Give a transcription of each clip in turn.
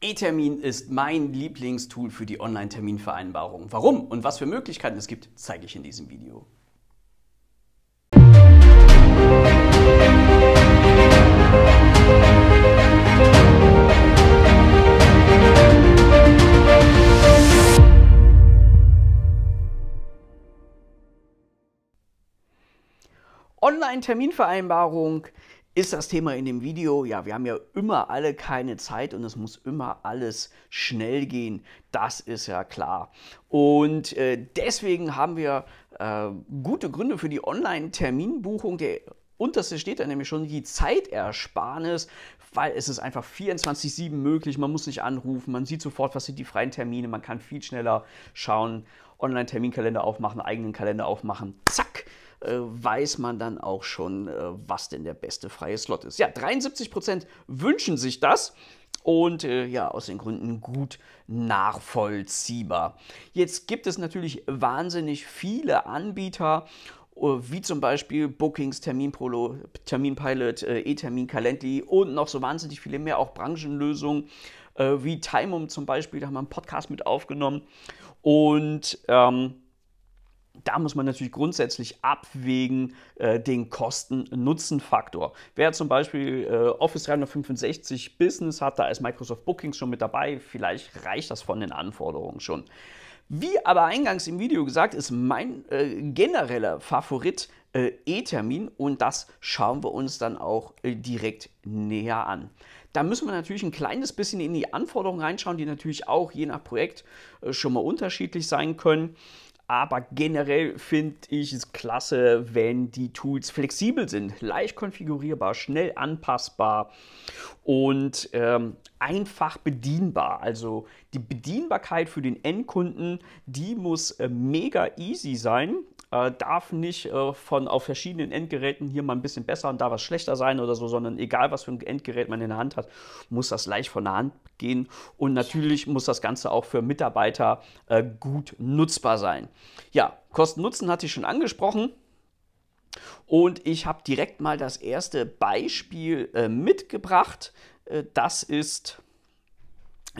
E-Termin ist mein Lieblingstool für die Online-Terminvereinbarung. Warum und was für Möglichkeiten es gibt, zeige ich in diesem Video. Online-Terminvereinbarung ist das Thema in dem Video. Ja, wir haben ja immer alle keine Zeit und es muss immer alles schnell gehen. Das ist ja klar. Und äh, deswegen haben wir äh, gute Gründe für die Online-Terminbuchung. Der unterste steht da nämlich schon die Zeitersparnis, weil es ist einfach 24-7 möglich. Man muss nicht anrufen, man sieht sofort, was sind die freien Termine, man kann viel schneller schauen, Online-Terminkalender aufmachen, eigenen Kalender aufmachen. Zack! Äh, weiß man dann auch schon, äh, was denn der beste freie Slot ist. Ja, 73% Prozent wünschen sich das und äh, ja, aus den Gründen gut nachvollziehbar. Jetzt gibt es natürlich wahnsinnig viele Anbieter, äh, wie zum Beispiel Bookings, Terminprolo, Terminpilot, E-Termin, Calendly und noch so wahnsinnig viele mehr, auch Branchenlösungen äh, wie Timeum zum Beispiel, da haben wir einen Podcast mit aufgenommen und ähm, da muss man natürlich grundsätzlich abwägen äh, den Kosten-Nutzen-Faktor. Wer zum Beispiel äh, Office 365 Business hat, da ist Microsoft Bookings schon mit dabei. Vielleicht reicht das von den Anforderungen schon. Wie aber eingangs im Video gesagt, ist mein äh, genereller Favorit äh, E-Termin und das schauen wir uns dann auch äh, direkt näher an. Da müssen wir natürlich ein kleines bisschen in die Anforderungen reinschauen, die natürlich auch je nach Projekt äh, schon mal unterschiedlich sein können. Aber generell finde ich es klasse, wenn die Tools flexibel sind, leicht konfigurierbar, schnell anpassbar und ähm, einfach bedienbar. Also die Bedienbarkeit für den Endkunden, die muss äh, mega easy sein äh, darf nicht äh, von auf verschiedenen Endgeräten hier mal ein bisschen besser und da was schlechter sein oder so, sondern egal was für ein Endgerät man in der Hand hat, muss das leicht von der Hand gehen und natürlich muss das Ganze auch für Mitarbeiter äh, gut nutzbar sein. Ja, Kosten-Nutzen hatte ich schon angesprochen. Und ich habe direkt mal das erste Beispiel äh, mitgebracht. Äh, das ist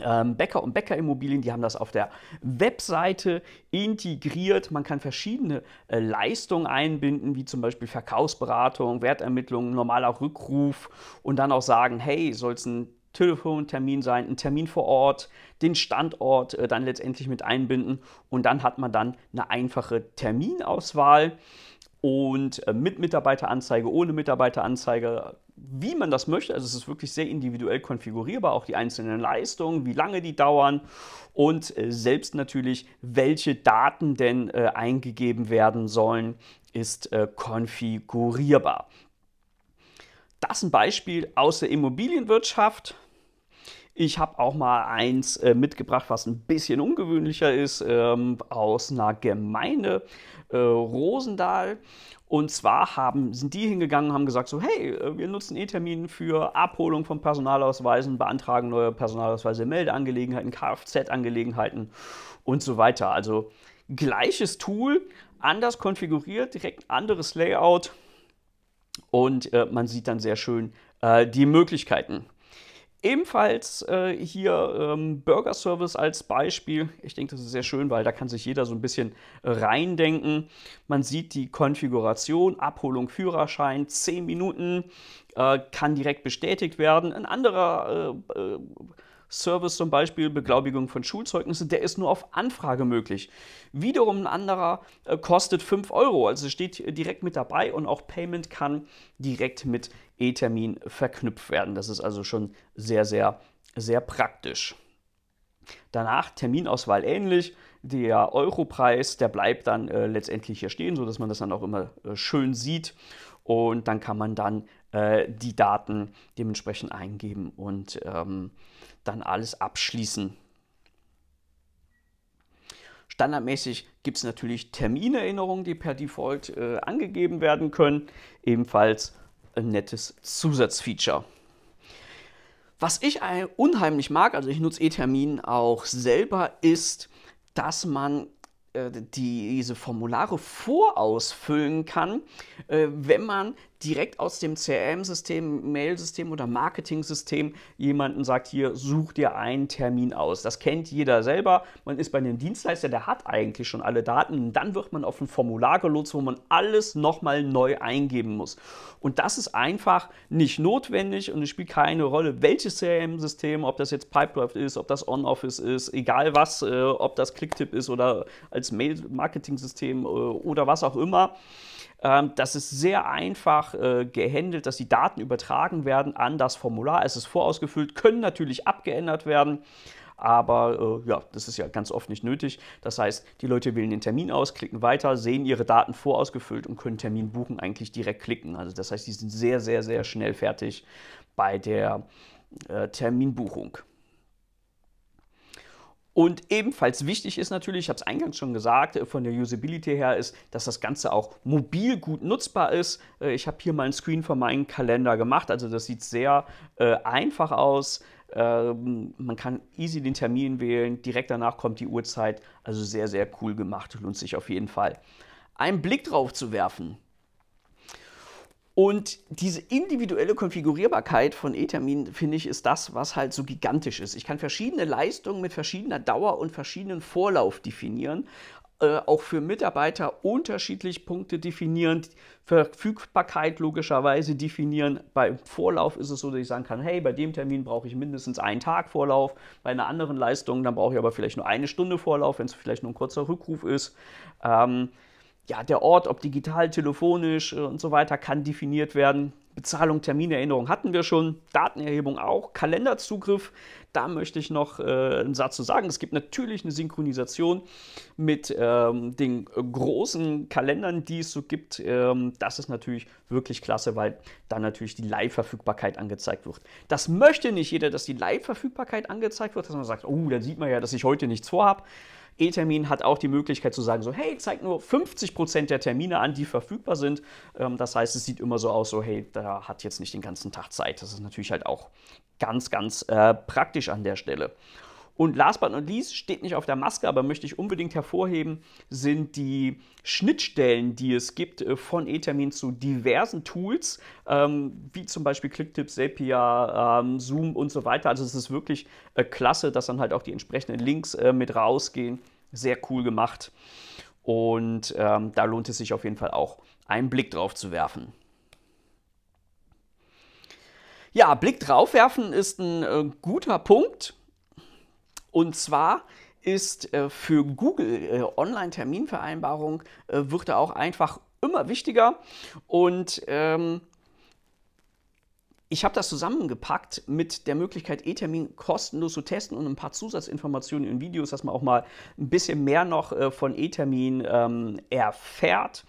ähm, Bäcker und Bäckerimmobilien, die haben das auf der Webseite integriert. Man kann verschiedene äh, Leistungen einbinden, wie zum Beispiel Verkaufsberatung, Wertermittlung, normaler Rückruf und dann auch sagen, hey, soll es ein Telefontermin sein, einen Termin vor Ort, den Standort äh, dann letztendlich mit einbinden und dann hat man dann eine einfache Terminauswahl und äh, mit Mitarbeiteranzeige, ohne Mitarbeiteranzeige, wie man das möchte. Also es ist wirklich sehr individuell konfigurierbar, auch die einzelnen Leistungen, wie lange die dauern und äh, selbst natürlich, welche Daten denn äh, eingegeben werden sollen, ist äh, konfigurierbar. Das ist ein Beispiel aus der Immobilienwirtschaft. Ich habe auch mal eins äh, mitgebracht, was ein bisschen ungewöhnlicher ist, ähm, aus einer Gemeinde äh, Rosendahl. Und zwar haben, sind die hingegangen und haben gesagt, so hey, äh, wir nutzen E-Termin für Abholung von Personalausweisen, beantragen neue Personalausweise, Meldeangelegenheiten, Kfz-Angelegenheiten und so weiter. Also gleiches Tool, anders konfiguriert, direkt anderes Layout und äh, man sieht dann sehr schön äh, die Möglichkeiten. Ebenfalls äh, hier ähm, Burger Service als Beispiel. Ich denke, das ist sehr schön, weil da kann sich jeder so ein bisschen äh, reindenken. Man sieht die Konfiguration, Abholung Führerschein, 10 Minuten, äh, kann direkt bestätigt werden. Ein anderer äh, Service zum Beispiel, Beglaubigung von Schulzeugnissen, der ist nur auf Anfrage möglich. Wiederum ein anderer äh, kostet 5 Euro, also steht direkt mit dabei und auch Payment kann direkt mit E-Termin verknüpft werden. Das ist also schon sehr, sehr, sehr praktisch. Danach Terminauswahl ähnlich. Der Europreis, der bleibt dann äh, letztendlich hier stehen, sodass man das dann auch immer äh, schön sieht. Und dann kann man dann äh, die Daten dementsprechend eingeben und ähm, dann alles abschließen. Standardmäßig gibt es natürlich Terminerinnerungen, die per Default äh, angegeben werden können. Ebenfalls ein nettes Zusatzfeature. Was ich unheimlich mag, also ich nutze E-Termin auch selber, ist, dass man äh, die, diese Formulare vorausfüllen kann, äh, wenn man direkt aus dem CRM-System, Mail-System oder Marketing-System jemanden sagt, hier such dir einen Termin aus. Das kennt jeder selber. Man ist bei einem Dienstleister, der hat eigentlich schon alle Daten. Und dann wird man auf ein Formular gelotst, wo man alles nochmal neu eingeben muss. Und das ist einfach nicht notwendig und es spielt keine Rolle, welches CRM-System, ob das jetzt Pipedrive ist, ob das OnOffice ist, egal was, äh, ob das Clicktip ist oder als Mail-Marketing-System äh, oder was auch immer. Ähm, das ist sehr einfach äh, gehandelt, dass die Daten übertragen werden an das Formular. Es ist vorausgefüllt, können natürlich abgeändert werden. Aber äh, ja, das ist ja ganz oft nicht nötig. Das heißt, die Leute wählen den Termin aus, klicken weiter, sehen ihre Daten vorausgefüllt und können Termin buchen eigentlich direkt klicken. Also das heißt, die sind sehr, sehr, sehr schnell fertig bei der äh, Terminbuchung. Und ebenfalls wichtig ist natürlich, ich habe es eingangs schon gesagt, äh, von der Usability her ist, dass das Ganze auch mobil gut nutzbar ist. Äh, ich habe hier mal einen Screen von meinem Kalender gemacht, also das sieht sehr äh, einfach aus. Ähm, man kann easy den Termin wählen, direkt danach kommt die Uhrzeit. Also sehr, sehr cool gemacht, lohnt sich auf jeden Fall. Einen Blick drauf zu werfen, und diese individuelle Konfigurierbarkeit von E-Terminen, finde ich, ist das, was halt so gigantisch ist. Ich kann verschiedene Leistungen mit verschiedener Dauer und verschiedenen Vorlauf definieren. Äh, auch für Mitarbeiter unterschiedlich Punkte definieren, Verfügbarkeit logischerweise definieren. Beim Vorlauf ist es so, dass ich sagen kann, hey, bei dem Termin brauche ich mindestens einen Tag Vorlauf, bei einer anderen Leistung, dann brauche ich aber vielleicht nur eine Stunde Vorlauf, wenn es vielleicht nur ein kurzer Rückruf ist. Ähm, ja, der Ort, ob digital, telefonisch äh, und so weiter, kann definiert werden. Bezahlung, Terminerinnerung hatten wir schon, Datenerhebung auch, Kalenderzugriff, da möchte ich noch äh, einen Satz zu sagen. Es gibt natürlich eine Synchronisation mit ähm, den großen Kalendern, die es so gibt. Ähm, das ist natürlich wirklich klasse, weil da natürlich die Live-Verfügbarkeit angezeigt wird. Das möchte nicht jeder, dass die Live-Verfügbarkeit angezeigt wird, dass man sagt, oh, dann sieht man ja, dass ich heute nichts vorhabe. E-Termin hat auch die Möglichkeit zu sagen, so hey, zeig nur 50% Prozent der Termine an, die verfügbar sind. Ähm, das heißt, es sieht immer so aus, so hey, da hat jetzt nicht den ganzen Tag Zeit. Das ist natürlich halt auch ganz, ganz äh, praktisch an der Stelle. Und last but not least, steht nicht auf der Maske, aber möchte ich unbedingt hervorheben, sind die Schnittstellen, die es gibt äh, von Ethermin zu diversen Tools, ähm, wie zum Beispiel Clicktip, Zapier, ähm, Zoom und so weiter. Also es ist wirklich äh, klasse, dass dann halt auch die entsprechenden Links äh, mit rausgehen. Sehr cool gemacht. Und ähm, da lohnt es sich auf jeden Fall auch, einen Blick drauf zu werfen. Ja, Blick drauf werfen ist ein äh, guter Punkt. Und zwar ist äh, für Google äh, Online-Terminvereinbarung äh, wird da auch einfach immer wichtiger und ähm, ich habe das zusammengepackt mit der Möglichkeit, E-Termin kostenlos zu testen und ein paar Zusatzinformationen in Videos, dass man auch mal ein bisschen mehr noch von E-Termin ähm, erfährt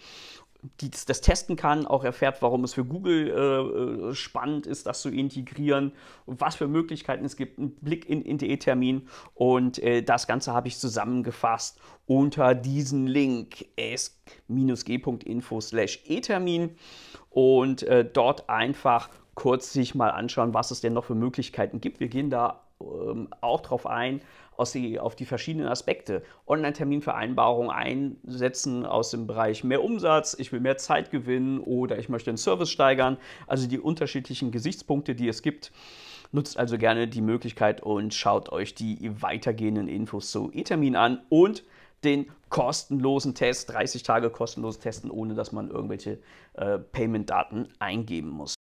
die, das testen kann, auch erfährt, warum es für Google äh, äh, spannend ist, das zu integrieren was für Möglichkeiten es gibt. Ein Blick in, in den termin und äh, das Ganze habe ich zusammengefasst unter diesen Link s-g.info slash e-Termin und äh, dort einfach kurz sich mal anschauen, was es denn noch für Möglichkeiten gibt. Wir gehen da ähm, auch darauf ein, aus die, auf die verschiedenen Aspekte. Online-Terminvereinbarung einsetzen aus dem Bereich mehr Umsatz, ich will mehr Zeit gewinnen oder ich möchte den Service steigern. Also die unterschiedlichen Gesichtspunkte, die es gibt. Nutzt also gerne die Möglichkeit und schaut euch die weitergehenden Infos zu E-Termin an und den kostenlosen Test, 30 Tage kostenlos testen, ohne dass man irgendwelche äh, Payment-Daten eingeben muss.